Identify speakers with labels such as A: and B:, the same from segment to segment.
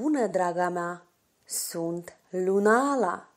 A: bună, draga mea! Sunt Lunala!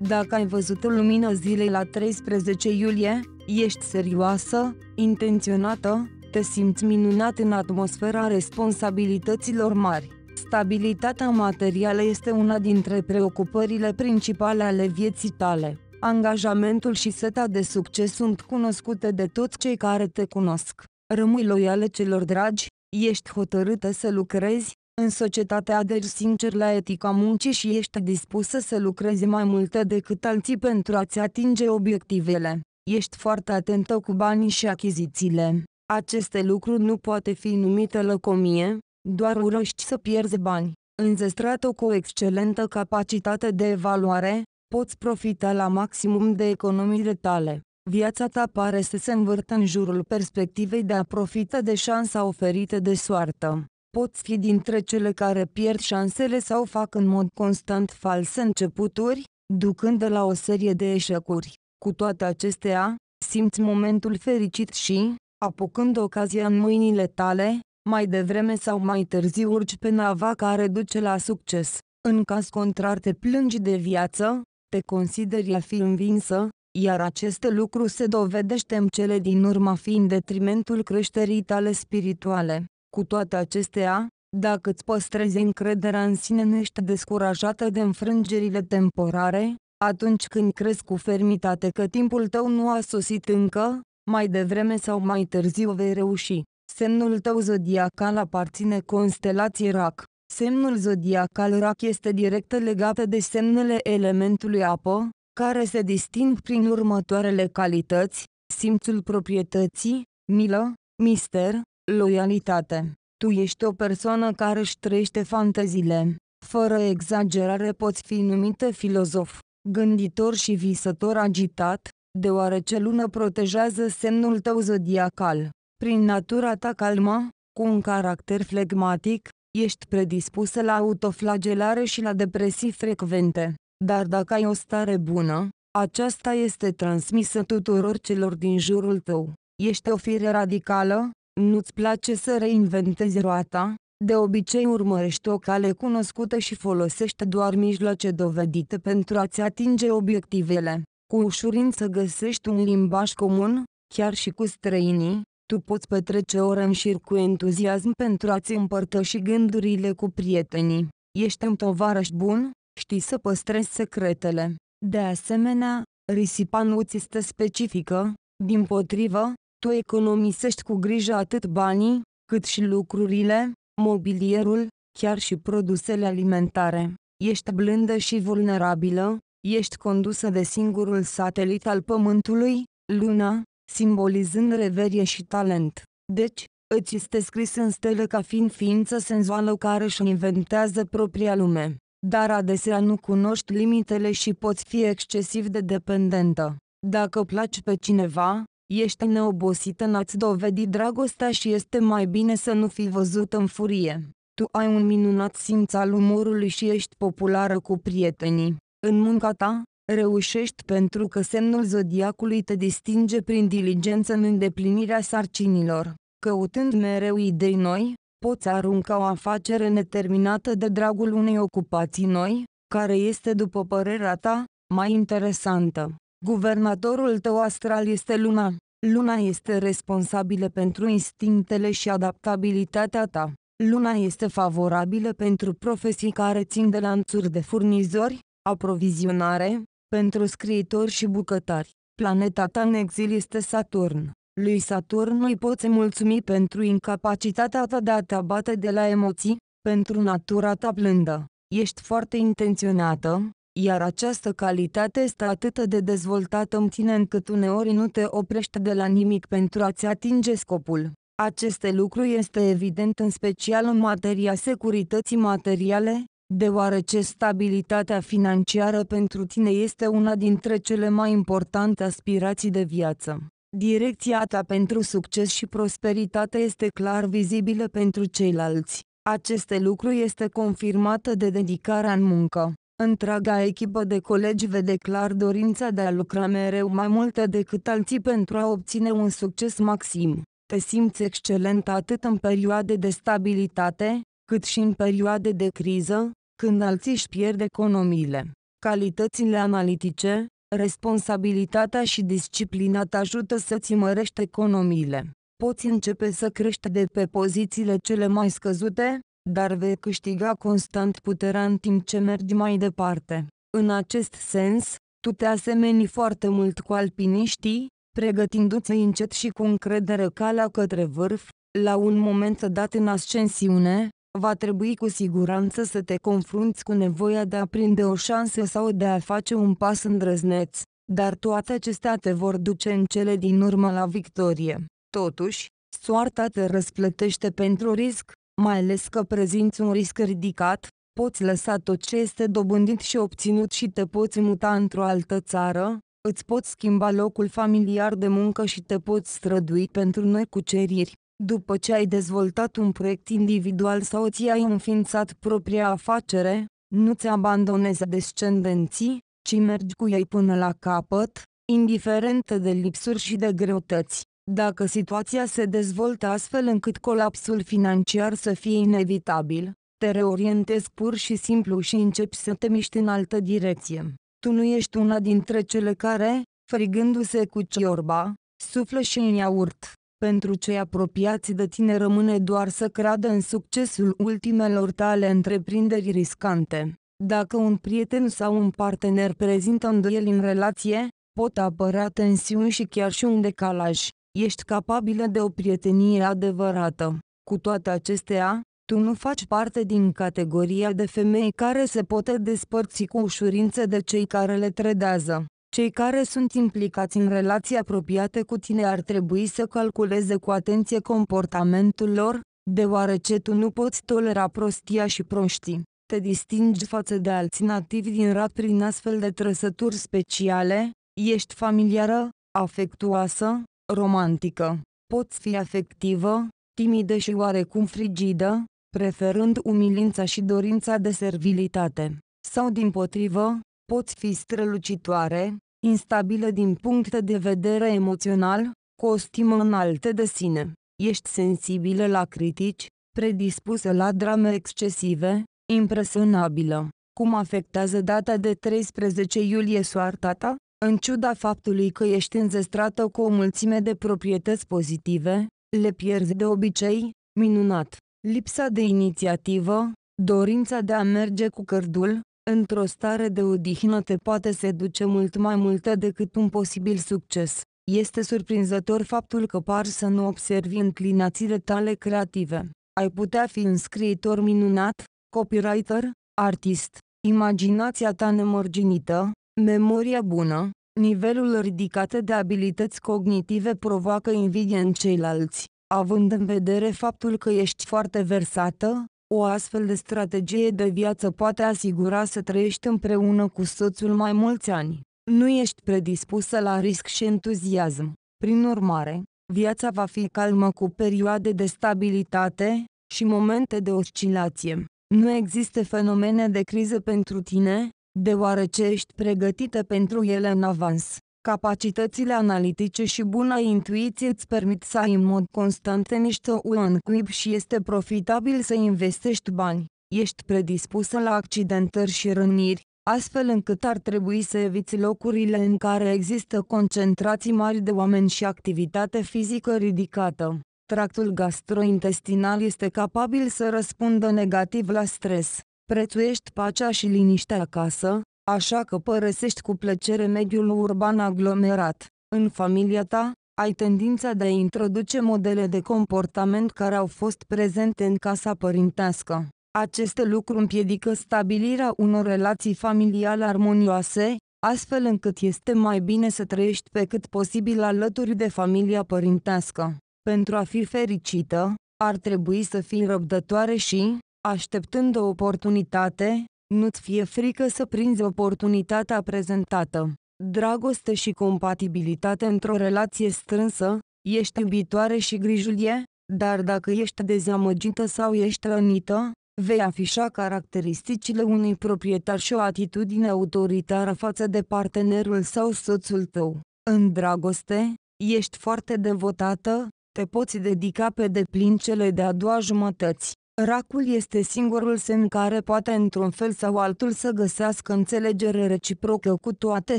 A: Dacă ai văzut o lumină zilei la 13 iulie, ești serioasă, intenționată, te simți minunat în atmosfera responsabilităților mari. Stabilitatea materială este una dintre preocupările principale ale vieții tale. Angajamentul și seta de succes sunt cunoscute de toți cei care te cunosc. Rămâi loială celor dragi, Ești hotărâtă să lucrezi în societatea aderi sincer la etica muncii și ești dispusă să lucrezi mai multe decât alții pentru a-ți atinge obiectivele. Ești foarte atentă cu banii și achizițiile. Aceste lucruri nu poate fi numite lăcomie, doar urăști să pierzi bani. Înzestrată cu o excelentă capacitate de evaluare, poți profita la maximum de economiile tale. Viața ta pare să se învârtă în jurul perspectivei de a profita de șansa oferită de soartă. Poți fi dintre cele care pierd șansele sau fac în mod constant false începuturi, ducând de la o serie de eșecuri. Cu toate acestea, simți momentul fericit și, apucând ocazia în mâinile tale, mai devreme sau mai târziu urci pe nava care duce la succes. În caz contrar te plângi de viață, te consideri a fi învinsă, iar acest lucru se dovedește în cele din urmă fiind detrimentul creșterii tale spirituale. Cu toate acestea, dacă îți păstrezi încrederea în sine nu ești descurajată de înfrângerile temporare, atunci când crezi cu fermitate că timpul tău nu a sosit încă, mai devreme sau mai târziu vei reuși. Semnul tău zodiacal aparține constelației RAC. Semnul zodiacal RAC este direct legat de semnele elementului apă, care se disting prin următoarele calități, simțul proprietății, milă, mister, loialitate. Tu ești o persoană care își trăiește fanteziile. Fără exagerare poți fi numită filozof, gânditor și visător agitat, deoarece lună protejează semnul tău zodiacal. Prin natura ta calmă, cu un caracter flegmatic, ești predispusă la autoflagelare și la depresii frecvente. Dar dacă ai o stare bună, aceasta este transmisă tuturor celor din jurul tău. Ești o fire radicală, nu-ți place să reinventezi roata, de obicei urmărești o cale cunoscută și folosești doar mijloace dovedite pentru a-ți atinge obiectivele. Cu ușurință găsești un limbaj comun, chiar și cu străinii, tu poți petrece ore în șir cu entuziasm pentru a-ți împărtăși gândurile cu prietenii. Ești un tovarăș bun, Știi să păstrezi secretele. De asemenea, risipa nu ți este specifică, din potrivă, tu economisești cu grijă atât banii, cât și lucrurile, mobilierul, chiar și produsele alimentare. Ești blândă și vulnerabilă, ești condusă de singurul satelit al Pământului, Luna, simbolizând reverie și talent. Deci, îți este scris în stele ca fiind ființă senzuală care își inventează propria lume dar adesea nu cunoști limitele și poți fi excesiv de dependentă. Dacă placi pe cineva, ești neobosit în a-ți dovedi dragostea și este mai bine să nu fii văzut în furie. Tu ai un minunat simț al umorului și ești populară cu prietenii. În munca ta, reușești pentru că semnul zodiacului te distinge prin diligență în îndeplinirea sarcinilor. Căutând mereu idei noi, poți arunca o afacere neterminată de dragul unei ocupații noi, care este, după părerea ta, mai interesantă. Guvernatorul tău astral este luna. Luna este responsabilă pentru instinctele și adaptabilitatea ta. Luna este favorabilă pentru profesii care țin de lanțuri de furnizori, aprovizionare, pentru scriitori și bucătari. Planeta ta în exil este Saturn. Lui Saturn îi poți mulțumi pentru incapacitatea ta de a te abate de la emoții, pentru natura ta blândă. Ești foarte intenționată, iar această calitate este atât de dezvoltată în tine încât uneori nu te oprești de la nimic pentru a-ți atinge scopul. Aceste lucruri este evident în special în materia securității materiale, deoarece stabilitatea financiară pentru tine este una dintre cele mai importante aspirații de viață. Direcția ta pentru succes și prosperitate este clar vizibilă pentru ceilalți. Aceste lucru este confirmată de dedicarea în muncă. Întreaga echipă de colegi vede clar dorința de a lucra mereu mai mult decât alții pentru a obține un succes maxim. Te simți excelent atât în perioade de stabilitate, cât și în perioade de criză, când alții își pierd economiile. Calitățile analitice, Responsabilitatea și disciplina te ajută să-ți mărești economiile. Poți începe să crești de pe pozițiile cele mai scăzute, dar vei câștiga constant puterea în timp ce mergi mai departe. În acest sens, tu te asemeni foarte mult cu alpiniștii, pregătindu-ți încet și cu încredere calea către vârf, la un moment dat în ascensiune, va trebui cu siguranță să te confrunți cu nevoia de a prinde o șansă sau de a face un pas îndrăzneț, dar toate acestea te vor duce în cele din urmă la victorie. Totuși, soarta te răsplătește pentru risc, mai ales că prezinți un risc ridicat, poți lăsa tot ce este dobândit și obținut și te poți muta într-o altă țară, îți poți schimba locul familiar de muncă și te poți strădui pentru noi cuceriri. După ce ai dezvoltat un proiect individual sau ți-ai înființat propria afacere, nu-ți abandonezi descendenții, ci mergi cu ei până la capăt, indiferent de lipsuri și de greutăți. Dacă situația se dezvoltă astfel încât colapsul financiar să fie inevitabil, te reorientezi pur și simplu și începi să te miști în altă direcție. Tu nu ești una dintre cele care, frigându-se cu ciorba, suflă și în iaurt. Pentru cei apropiați de tine rămâne doar să creadă în succesul ultimelor tale întreprinderi riscante. Dacă un prieten sau un partener prezintă îndoieli în relație, pot apărea tensiuni și chiar și un decalaj. Ești capabilă de o prietenie adevărată. Cu toate acestea, tu nu faci parte din categoria de femei care se pot despărți cu ușurință de cei care le trădează. Cei care sunt implicați în relații apropiate cu tine ar trebui să calculeze cu atenție comportamentul lor, deoarece tu nu poți tolera prostia și proștii. Te distingi față de alții nativi din rat prin astfel de trăsături speciale, ești familiară, afectuoasă, romantică, poți fi afectivă, timidă și oarecum frigidă, preferând umilința și dorința de servilitate. Sau din potrivă, pot fi strălucitoare, instabilă din punct de vedere emoțional, cu o stimă înaltă de sine. Ești sensibilă la critici, predispusă la drame excesive, impresionabilă. Cum afectează data de 13 iulie soarta ta? În ciuda faptului că ești înzestrată cu o mulțime de proprietăți pozitive, le pierzi de obicei, minunat. Lipsa de inițiativă, dorința de a merge cu cărdul, într-o stare de odihnă te poate seduce mult mai multă decât un posibil succes. Este surprinzător faptul că par să nu observi înclinațiile tale creative. Ai putea fi un scriitor minunat, copywriter, artist. Imaginația ta nemărginită, memoria bună, nivelul ridicat de abilități cognitive provoacă invidie în ceilalți. Având în vedere faptul că ești foarte versată, o astfel de strategie de viață poate asigura să trăiești împreună cu soțul mai mulți ani. Nu ești predispusă la risc și entuziasm. Prin urmare, viața va fi calmă cu perioade de stabilitate și momente de oscilație. Nu există fenomene de criză pentru tine, deoarece ești pregătită pentru ele în avans. Capacitățile analitice și buna intuiție îți permit să ai în mod constant niște în cuib și este profitabil să investești bani. Ești predispusă la accidentări și răniri, astfel încât ar trebui să eviți locurile în care există concentrații mari de oameni și activitate fizică ridicată. Tractul gastrointestinal este capabil să răspundă negativ la stres. Prețuiești pacea și liniștea acasă, așa că părăsești cu plăcere mediul urban aglomerat. În familia ta, ai tendința de a introduce modele de comportament care au fost prezente în casa părintească. Aceste lucruri împiedică stabilirea unor relații familiale armonioase, astfel încât este mai bine să trăiești pe cât posibil alături de familia părintească. Pentru a fi fericită, ar trebui să fii răbdătoare și, așteptând o oportunitate, nu-ți fie frică să prinzi oportunitatea prezentată. Dragoste și compatibilitate într-o relație strânsă, ești iubitoare și grijulie, dar dacă ești dezamăgită sau ești rănită, vei afișa caracteristicile unui proprietar și o atitudine autoritară față de partenerul sau soțul tău. În dragoste, ești foarte devotată, te poți dedica pe deplin cele de-a doua jumătăți. Racul este singurul semn care poate într-un fel sau altul să găsească înțelegere reciprocă cu toate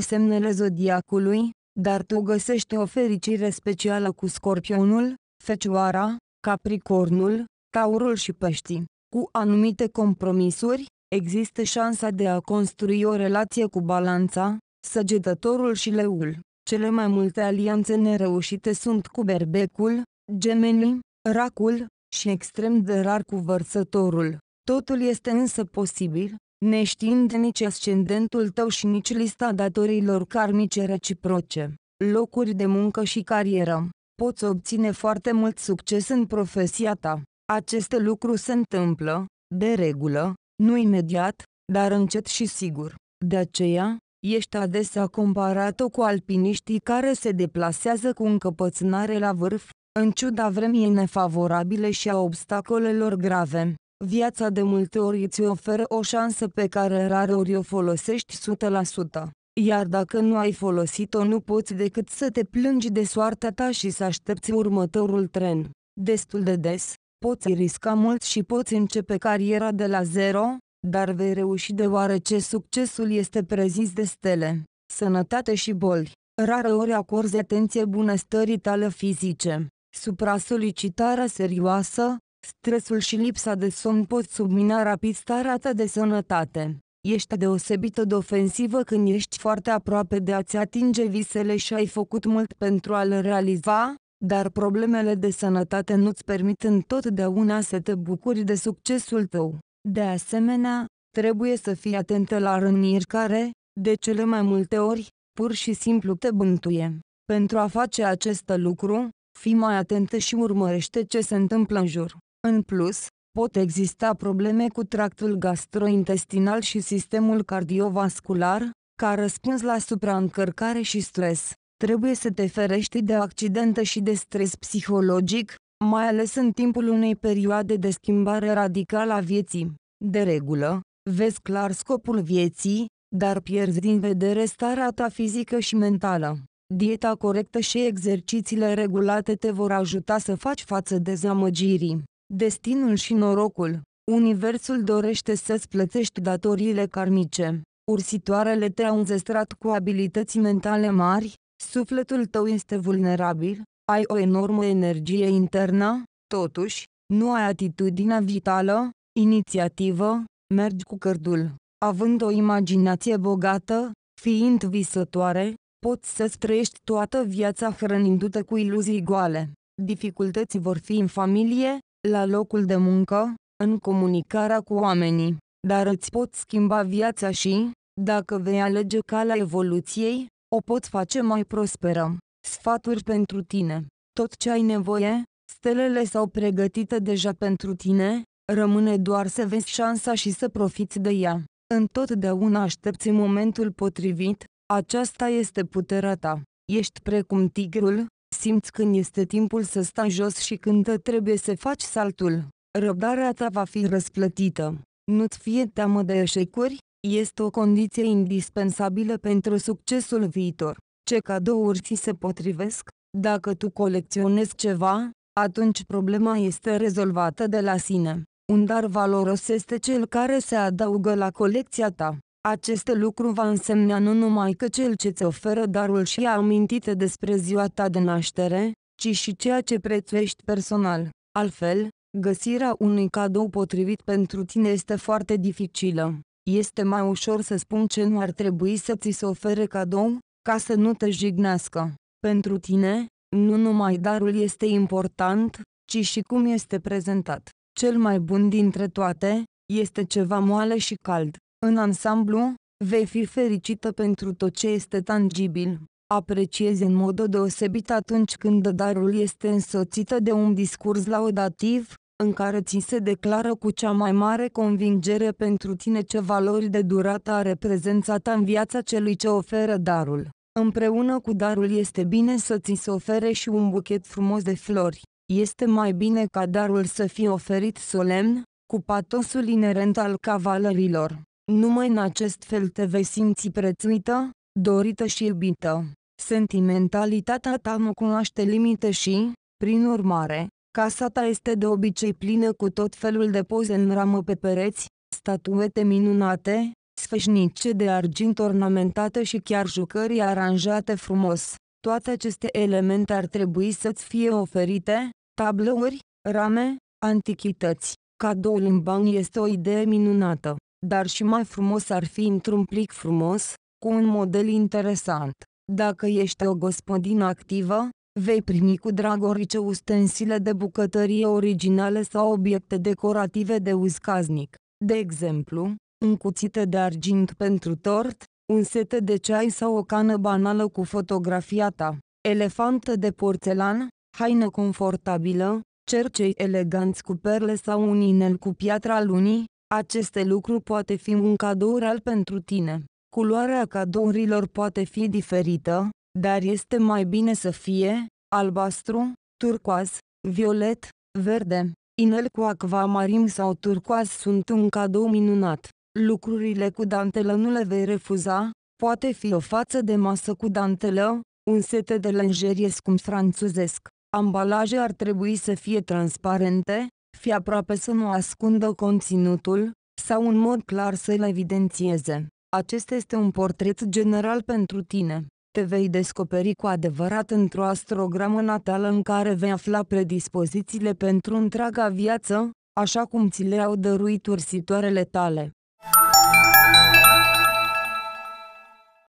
A: semnele zodiacului, dar tu găsești o fericire specială cu scorpionul, fecioara, capricornul, taurul și peștii. Cu anumite compromisuri, există șansa de a construi o relație cu balanța, săgetătorul și leul. Cele mai multe alianțe nereușite sunt cu berbecul, gemenii, racul, și extrem de rar cu vărsătorul. Totul este însă posibil, neștiind nici ascendentul tău și nici lista datorilor karmice reciproce. Locuri de muncă și carieră. Poți obține foarte mult succes în profesia ta. Aceste lucruri se întâmplă, de regulă, nu imediat, dar încet și sigur. De aceea, ești adesea comparat-o cu alpiniștii care se deplasează cu încăpățânare la vârf, în ciuda vremii nefavorabile și a obstacolelor grave, viața de multe ori îți oferă o șansă pe care rare ori o folosești 100%. Iar dacă nu ai folosit-o nu poți decât să te plângi de soarta ta și să aștepți următorul tren. Destul de des, poți risca mult și poți începe cariera de la zero, dar vei reuși deoarece succesul este prezis de stele, sănătate și boli. Rare ori acorzi atenție bunăstării tale fizice supra solicitarea serioasă, stresul și lipsa de somn pot submina rapid starea ta de sănătate. Ești deosebită de ofensivă când ești foarte aproape de a-ți atinge visele și ai făcut mult pentru a le realiza, dar problemele de sănătate nu-ți permit întotdeauna să te bucuri de succesul tău. De asemenea, trebuie să fii atentă la răniri care, de cele mai multe ori, pur și simplu te bântuie. Pentru a face acest lucru, Fii mai atentă și urmărește ce se întâmplă în jur. În plus, pot exista probleme cu tractul gastrointestinal și sistemul cardiovascular, ca răspuns la supraîncărcare și stres. Trebuie să te ferești de accidente și de stres psihologic, mai ales în timpul unei perioade de schimbare radicală a vieții. De regulă, vezi clar scopul vieții, dar pierzi din vedere starea ta fizică și mentală. Dieta corectă și exercițiile regulate te vor ajuta să faci față dezamăgirii. Destinul și norocul Universul dorește să-ți plătești datoriile karmice. Ursitoarele te-au înzestrat cu abilități mentale mari, sufletul tău este vulnerabil, ai o enormă energie internă, totuși, nu ai atitudinea vitală, inițiativă, mergi cu cărdul. Având o imaginație bogată, fiind visătoare, Poți să-ți trăiești toată viața hrănindu-te cu iluzii goale. Dificultăți vor fi în familie, la locul de muncă, în comunicarea cu oamenii, dar îți poți schimba viața și, dacă vei alege calea evoluției, o poți face mai prosperă. Sfaturi pentru tine. Tot ce ai nevoie, stelele s-au pregătite deja pentru tine, rămâne doar să vezi șansa și să profiți de ea. Întotdeauna aștepți momentul potrivit, aceasta este puterea ta. Ești precum tigrul, simți când este timpul să stai jos și când trebuie să faci saltul. Răbdarea ta va fi răsplătită. Nu-ți fie teamă de eșecuri, este o condiție indispensabilă pentru succesul viitor. Ce cadouri ți se potrivesc? Dacă tu colecționezi ceva, atunci problema este rezolvată de la sine. Un dar valoros este cel care se adaugă la colecția ta. Acest lucru va însemna nu numai că cel ce ți oferă darul și a amintite despre ziua ta de naștere, ci și ceea ce prețuiești personal. Altfel, găsirea unui cadou potrivit pentru tine este foarte dificilă. Este mai ușor să spun ce nu ar trebui să ți se ofere cadou, ca să nu te jignească. Pentru tine, nu numai darul este important, ci și cum este prezentat. Cel mai bun dintre toate, este ceva moale și cald. În ansamblu, vei fi fericită pentru tot ce este tangibil. Apreciezi în mod deosebit atunci când darul este însoțită de un discurs laudativ, în care ți se declară cu cea mai mare convingere pentru tine ce valori de durată are prezența ta în viața celui ce oferă darul. Împreună cu darul este bine să ți se ofere și un buchet frumos de flori. Este mai bine ca darul să fie oferit solemn, cu patosul inerent al cavalerilor. Numai în acest fel te vei simți prețuită, dorită și iubită. Sentimentalitatea ta nu cunoaște limite și, prin urmare, casa ta este de obicei plină cu tot felul de poze în ramă pe pereți, statuete minunate, sfășnice de argint ornamentate și chiar jucării aranjate frumos. Toate aceste elemente ar trebui să-ți fie oferite, tablouri, rame, antichități. Cadoul în bani este o idee minunată dar și mai frumos ar fi într-un plic frumos, cu un model interesant. Dacă ești o gospodină activă, vei primi cu drag orice ustensile de bucătărie originale sau obiecte decorative de uz caznic. De exemplu, un cuțit de argint pentru tort, un set de ceai sau o cană banală cu fotografia ta, elefantă de porțelan, haină confortabilă, cercei eleganți cu perle sau un inel cu piatra lunii, aceste lucruri poate fi un cadou real pentru tine. Culoarea cadourilor poate fi diferită, dar este mai bine să fie albastru, turcoaz, violet, verde. Inel cu acvamarim sau turcoaz sunt un cadou minunat. Lucrurile cu dantelă nu le vei refuza, poate fi o față de masă cu dantelă, un set de lingerie scump franțuzesc. Ambalaje ar trebui să fie transparente, fie aproape să nu ascundă conținutul, sau în mod clar să-l evidențieze. Acesta este un portret general pentru tine. Te vei descoperi cu adevărat într-o astrogramă natală în care vei afla predispozițiile pentru întreaga viață, așa cum ți le-au dăruit ursitoarele tale.